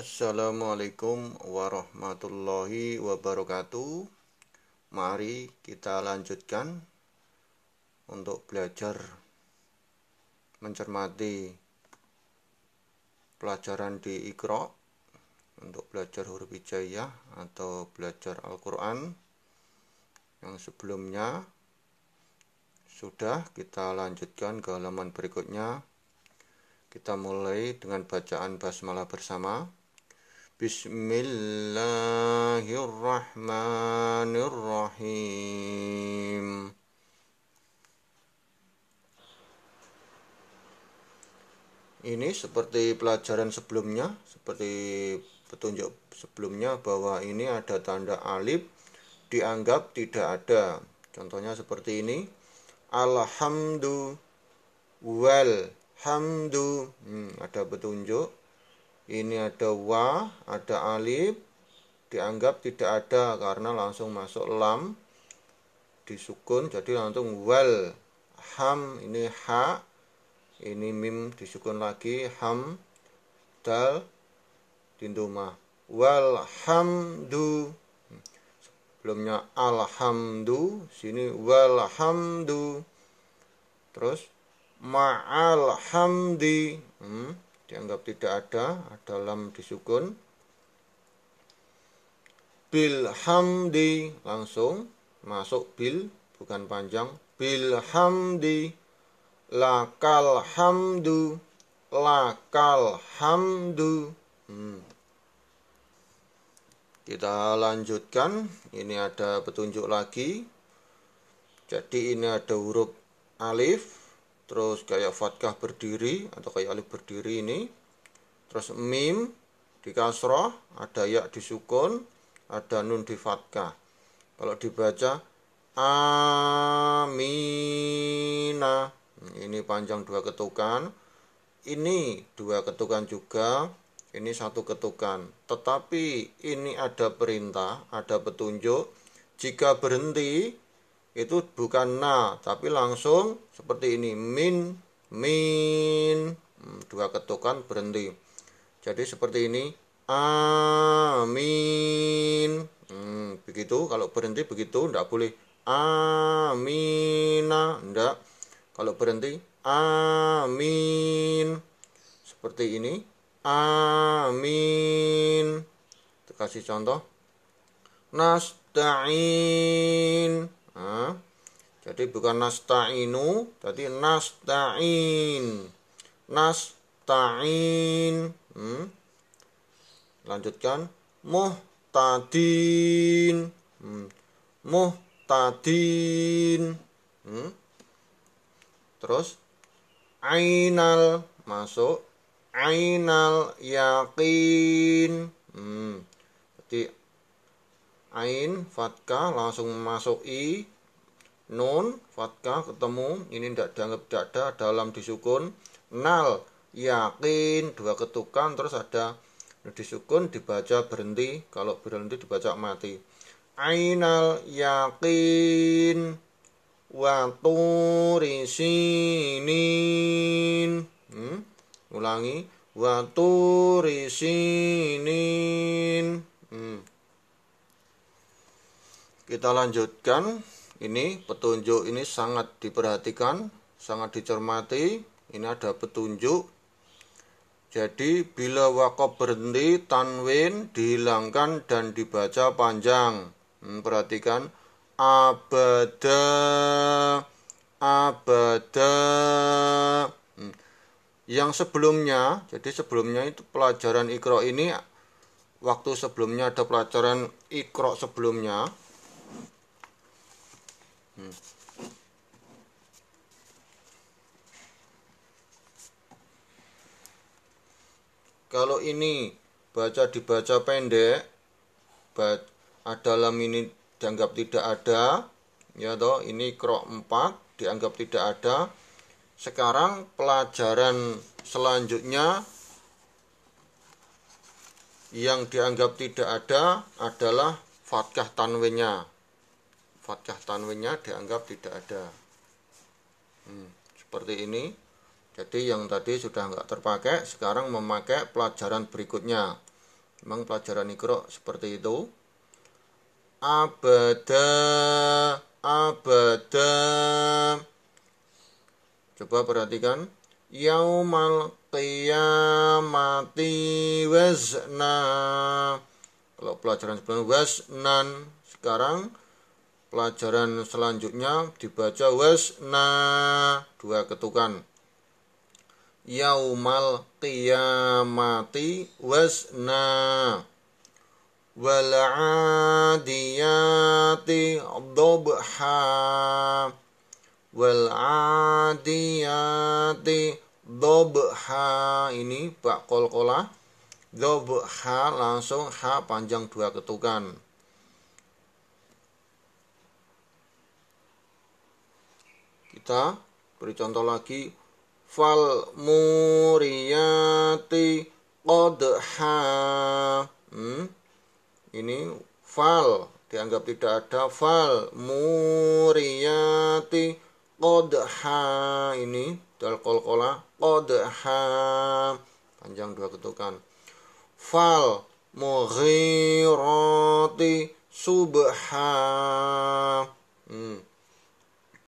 Assalamualaikum warahmatullahi wabarakatuh. Mari kita lanjutkan untuk belajar mencermati pelajaran di Iqra untuk belajar huruf hijaiyah atau belajar Al-Qur'an yang sebelumnya sudah kita lanjutkan ke halaman berikutnya kita mulai dengan bacaan basmalah bersama. Bismillahirrahmanirrahim. ini seperti pelajaran sebelumnya, seperti petunjuk sebelumnya bahwa ini ada tanda alif dianggap tidak ada. Contohnya seperti ini. Alhamdulillah, wal hamdu. Hmm, ada petunjuk ini ada wa, ada alif, dianggap tidak ada karena langsung masuk lam disukun jadi langsung wal ham ini ha ini mim disukun lagi ham dal tinduma wal hamdu sebelumnya alhamdu sini wal hamdu terus ma'al hamdi hmm dianggap tidak ada dalam disukun disukun bilhamdi langsung masuk bil bukan panjang bilhamdi lakal hamdu lakal hamdu hmm. kita lanjutkan ini ada petunjuk lagi jadi ini ada huruf alif terus kayak fatkah berdiri atau kayak alif berdiri ini terus mim di kasroh ada ya di sukun ada nun di fatkah kalau dibaca amina ini panjang dua ketukan ini dua ketukan juga ini satu ketukan tetapi ini ada perintah ada petunjuk jika berhenti itu bukan na tapi langsung seperti ini min min hmm, dua ketukan berhenti jadi seperti ini amin hmm, begitu kalau berhenti begitu tidak boleh amina tidak kalau berhenti amin seperti ini amin kasih contoh nasta'in jadi bukan nasta'inu, tadi nasta'in. Nasta'in. Hmm? Lanjutkan muhtadin. Hmm. Muhtadin. Hmm? Terus ainal masuk ainal yakin. Hmm. Jadi Ain fatka, langsung masuk i Nun fatka, ketemu ini tidak dianggap tidak ada dalam disukun Nal yakin dua ketukan terus ada disukun dibaca berhenti kalau berhenti dibaca mati Ainal yakin watu risinin hmm? ulangi watu risinin kita lanjutkan ini petunjuk ini sangat diperhatikan sangat dicermati ini ada petunjuk jadi bila wakob berhenti tanwin dihilangkan dan dibaca panjang hmm, perhatikan abada abada hmm. yang sebelumnya jadi sebelumnya itu pelajaran ikro ini waktu sebelumnya ada pelajaran ikro sebelumnya Hmm. Kalau ini baca dibaca pendek, ada lam ini dianggap tidak ada, ya toh ini krok 4 dianggap tidak ada. Sekarang pelajaran selanjutnya yang dianggap tidak ada adalah fatkah tanwinnya fathah tanwinnya dianggap tidak ada hmm, seperti ini jadi yang tadi sudah nggak terpakai sekarang memakai pelajaran berikutnya memang pelajaran ikro seperti itu abada abada coba perhatikan yaumal qiyamati wazna kalau pelajaran sebelumnya wasnan sekarang Pelajaran selanjutnya dibaca wasna dua ketukan. Yaumal qiyamati wasna wal adiyati dhabha wal adiyati dhabha ini bak kolkola dhabha langsung ha panjang dua ketukan Kita beri contoh lagi. Fal muriyati qadha. Hmm? Ini fal dianggap tidak ada fal muriyati qadha ini dal kolkola qadha panjang dua ketukan fal mughirati subha hmm.